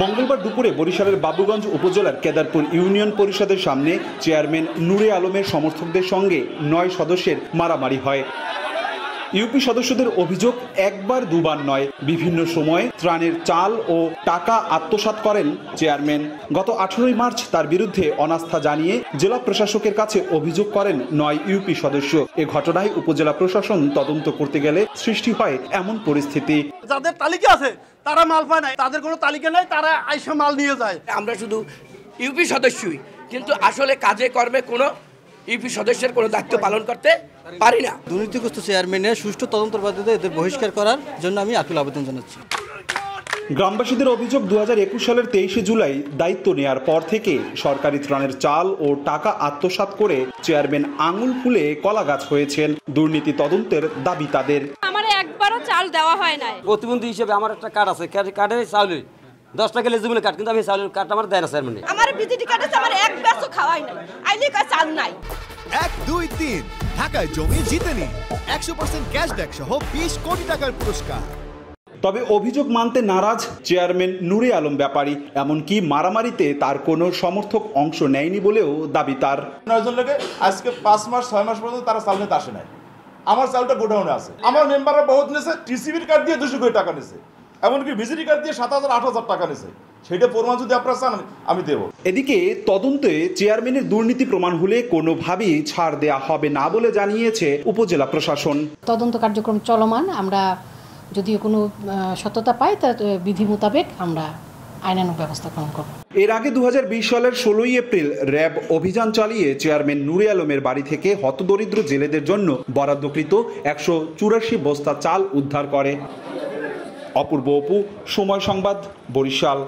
মঙ্গলবার দুপুরে বরিশালের বাবুগঞ্জ উপজেলার কেদারপুর ইউনিয়ন পরিষদের সামনে চেয়ারম্যান নূরে আলমের সমর্থকদের সঙ্গে নয় সদস্যের মারামারি হয় ইউপি সদস্যদের অভিযোগ একবার দুবার নয় বিভিন্ন সময়ে ত্রাণের চাল ও টাকা আত্মসাত করেন চেয়ারম্যান গত আঠারোই মার্চ তার বিরুদ্ধে অনাস্থা জানিয়ে জেলা প্রশাসকের কাছে অভিযোগ করেন নয় ইউপি সদস্য এ ঘটনায় উপজেলা প্রশাসন তদন্ত করতে গেলে সৃষ্টি হয় এমন পরিস্থিতি যাদের তালিকা আছে তারা মাল পায় না তাদের কোনো তালিকা নাই তারা আইসা মাল নিয়ে যায় আমরা শুধু ইউপি সদস্যই কিন্তু আসলে কাজে কর্মে কোনো ইউপি সদস্যের কোনো দায়িত্ব পালন করতে পারি না দুর্নীতিগ্রস্ত চেয়ারম্যানের সুষ্ঠু তদন্ত বাধ্যতা এদের বহিষ্কার করার জন্য আমি আপিল আবেদন জানাচ্ছি গ্রামবাসীদের অভিযোগ দু সালের তেইশে জুলাই দায়িত্ব নেয়ার পর থেকে সরকারি ত্রাণের চাল ও টাকা আত্মসাত করে চেয়ারম্যান আঙুল ফুলে কলা গাছ হয়েছেন দুর্নীতি তদন্তের দাবি তাদের আমার একবারও চাল দেওয়া হয় না প্রতিবন্ধী হিসেবে আমার একটা কার্ড আছে কার্ডের চাউল দশটা কেলে লেজুবিল কাট কিন্তু আমি চাউলের কাট আমার দেয় না স্যার মানে আমার বিজেডি কাটে আমার এক পেসও খাওয়াই না আইলে কয় চাল নাই এক দুই তিন ঢাকায় জমি জিতে নিন একশো পার্সেন্ট ক্যাশব্যাক সহ বিশ কোটি টাকার পুরস্কার তবে অভিযোগ মানতে নারাজ চেয়ারম্যান নুরে আলম ব্যাপারী এমনকি মারামারিতে তার কোনো সমর্থক অংশ নেয়নি বলেও দাবি তার নয়জন লোকে আজকে পাঁচ মাস ছয় মাস পর্যন্ত তারা চাল নিতে আসে নাই আমার চালটা গোডাউনে আছে আমার মেম্বাররা বহুত নিয়েছে টিসিবির কার্ড দিয়ে দুশো কোটি টাকা নিয়েছে এমনকি ভিজিটি কার্ড দিয়ে সাত হাজার আট হাজার টাকা নিছে সেটা প্রমাণ যদি আপনারা চান আমি দেব এদিকে তদন্তে চেয়ারম্যানের দুর্নীতি প্রমাণ হলে কোনোভাবেই ছাড় দেয়া হবে না বলে জানিয়েছে উপজেলা প্রশাসন তদন্ত কার্যক্রম চলমান আমরা যদি কোনো সত্যতা পাই তা বিধি মোতাবেক আমরা আইনানুগ ব্যবস্থা গ্রহণ করব এর আগে দু সালের ষোলোই এপ্রিল র্যাব অভিযান চালিয়ে চেয়ারম্যান নুরে আলমের বাড়ি থেকে হতদরিদ্র জেলেদের জন্য বরাদ্দকৃত একশো চুরাশি বস্তা চাল উদ্ধার করে অপূর্ব অপু সময় সংবাদ বরিশাল